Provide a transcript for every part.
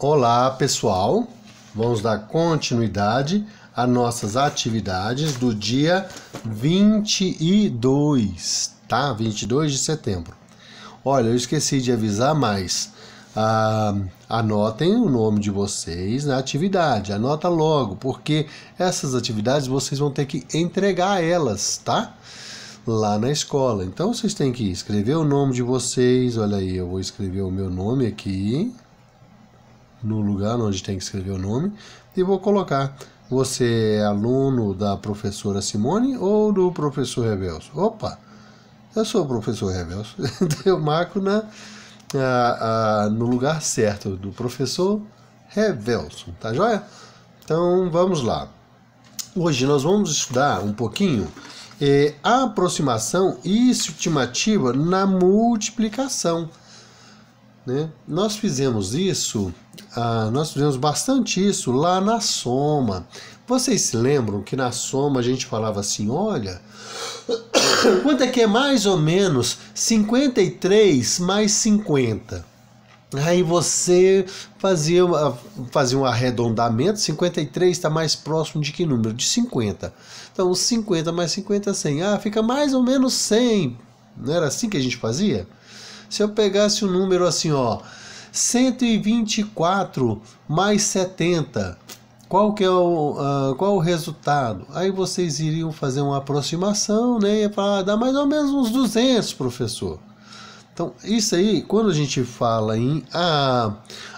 Olá, pessoal! Vamos dar continuidade às nossas atividades do dia 22, tá? 22 de setembro. Olha, eu esqueci de avisar, mas ah, anotem o nome de vocês na atividade. Anota logo, porque essas atividades vocês vão ter que entregar elas, tá? Lá na escola. Então vocês têm que escrever o nome de vocês. Olha aí, eu vou escrever o meu nome aqui no lugar onde tem que escrever o nome e vou colocar você é aluno da professora Simone ou do professor Rebels? Opa, eu sou o professor Rebels. eu marco na, a, a, no lugar certo do professor Rebels, tá joia? Então vamos lá. Hoje nós vamos estudar um pouquinho é, a aproximação e estimativa na multiplicação. Né? Nós fizemos isso ah, nós fizemos bastante isso lá na soma. Vocês se lembram que na soma a gente falava assim: olha, quanto é que é mais ou menos 53 mais 50? Aí você fazia, fazia um arredondamento, 53 está mais próximo de que número? De 50. Então 50 mais 50 é 100. Ah, fica mais ou menos 100. Não era assim que a gente fazia? Se eu pegasse um número assim, ó, 124 mais 70. Qual que é o, uh, qual o resultado? Aí vocês iriam fazer uma aproximação, né? E falar, dá mais ou menos uns 200, professor. Então, isso aí, quando a gente fala em a,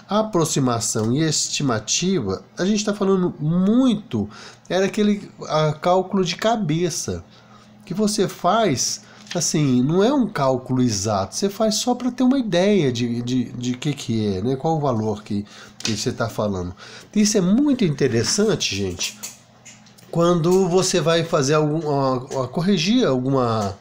aproximação e estimativa, a gente está falando muito, era aquele a, ah, cálculo de cabeça que você faz assim, não é um cálculo exato, você faz só para ter uma ideia de, de, de que, que é, né? qual o valor que, que você está falando. Isso é muito interessante, gente, quando você vai fazer algum, a, a corrigir alguma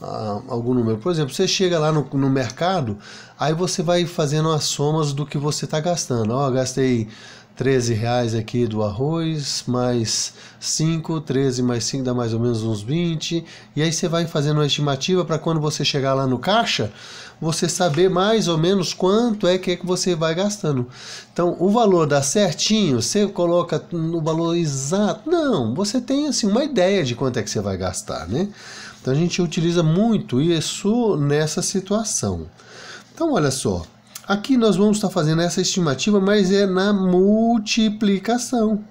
a, algum número. Por exemplo, você chega lá no, no mercado, aí você vai fazendo as somas do que você está gastando. Ó, oh, gastei 13 reais aqui do arroz, mais 5, 13 mais 5 dá mais ou menos uns 20. E aí você vai fazendo uma estimativa para quando você chegar lá no caixa, você saber mais ou menos quanto é que, é que você vai gastando. Então, o valor dá certinho, você coloca no valor exato. Não, você tem assim uma ideia de quanto é que você vai gastar, né? Então a gente utiliza muito isso nessa situação. Então, olha só, Aqui nós vamos estar fazendo essa estimativa, mas é na multiplicação.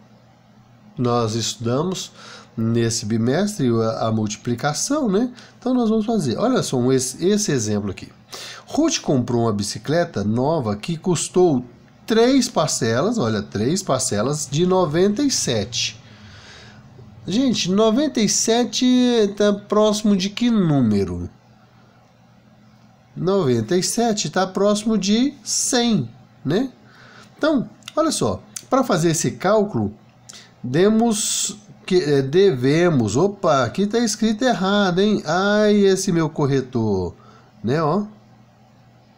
Nós estudamos nesse bimestre a, multiplicação, né? Então nós vamos fazer. Olha só esse, esse exemplo aqui. Ruth comprou uma bicicleta nova que custou três parcelas, olha, três parcelas de 97. Gente, 97 está próximo de que número? 97 está próximo de 100, né? Então, olha só, para fazer esse cálculo, demos que é, devemos, opa, aqui está escrito errado, hein? Ai, esse meu corretor, né, ó.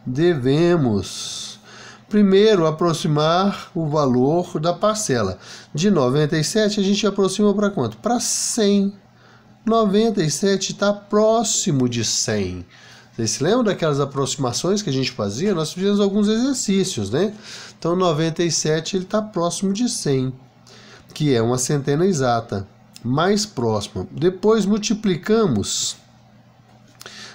Devemos primeiro aproximar o valor da parcela. De 97 a gente aproxima para quanto? Para 100. 97 está próximo de 100. Vocês se lembram daquelas aproximações que a gente fazia? Nós fizemos alguns exercícios, né? Então 97 ele está próximo de 100, que é uma centena exata, mais próxima. Depois multiplicamos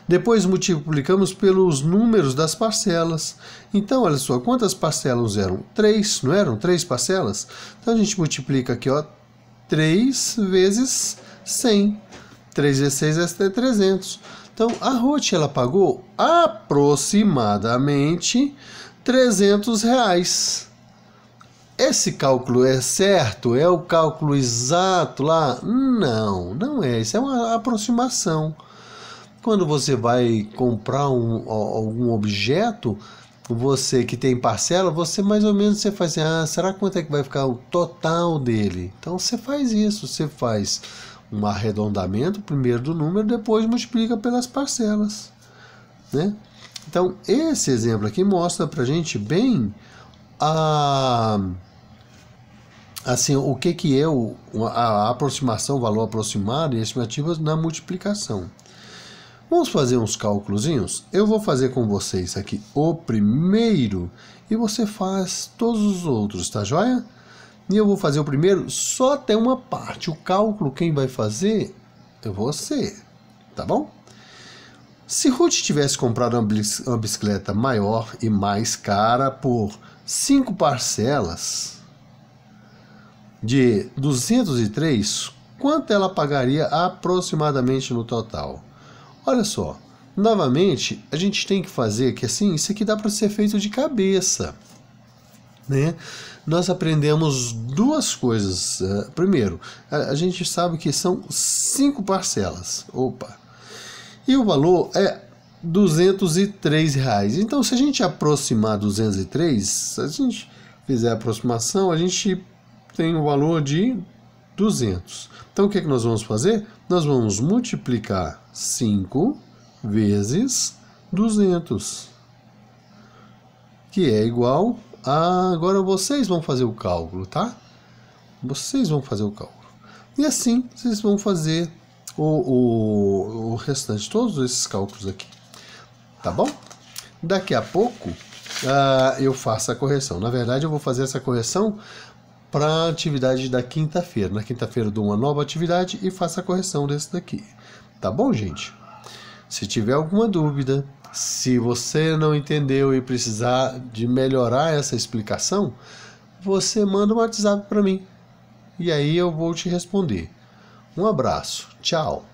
depois multiplicamos pelos números das parcelas. Então, olha só, quantas parcelas eram? Três, não eram? Três parcelas? Então a gente multiplica aqui, ó, 3 vezes 100. 3 vezes 6 é 300. Então, a Ruth ela pagou aproximadamente 300 reais. Esse cálculo é certo? É o cálculo exato lá? Não, não é. Isso é uma aproximação. Quando você vai comprar um, algum objeto, você que tem parcela, você mais ou menos você faz assim, ah, será quanto é que vai ficar o total dele? Então você faz isso, você faz um arredondamento primeiro do número, depois multiplica pelas parcelas. Né? Então, esse exemplo aqui mostra para a gente bem a, assim, o que, que é o, a aproximação, o valor aproximado e estimativas na multiplicação. Vamos fazer uns cálculos? Eu vou fazer com vocês aqui o primeiro e você faz todos os outros, tá joia? E eu vou fazer o primeiro só até uma parte. O cálculo quem vai fazer é você, tá bom? Se Ruth tivesse comprado uma bicicleta maior e mais cara por cinco parcelas de 203, quanto ela pagaria aproximadamente no total? Olha só, novamente, a gente tem que fazer que assim, isso aqui dá para ser feito de cabeça né, nós aprendemos duas coisas. Eh, primeiro, a gente sabe que são cinco parcelas. Opa! E o valor é 203 reais. Então, se a gente aproximar 203, se a gente fizer a aproximação, a gente tem o um valor de 200. Então, o que, é que nós vamos fazer? Nós vamos multiplicar 5 vezes 200, que é igual ah, agora vocês vão fazer o cálculo, tá? Vocês vão fazer o cálculo. E assim vocês vão fazer o, o, o restante, todos esses cálculos aqui. Tá bom? Daqui a pouco ah, eu faço a correção. Na verdade, eu vou fazer essa correção para a atividade da quinta-feira. Na quinta-feira eu dou uma nova atividade e faço a correção desse daqui. Tá bom, gente? Se tiver alguma dúvida, se você não entendeu e precisar de melhorar essa explicação, você manda um WhatsApp para mim. E aí eu vou te responder. Um abraço. Tchau.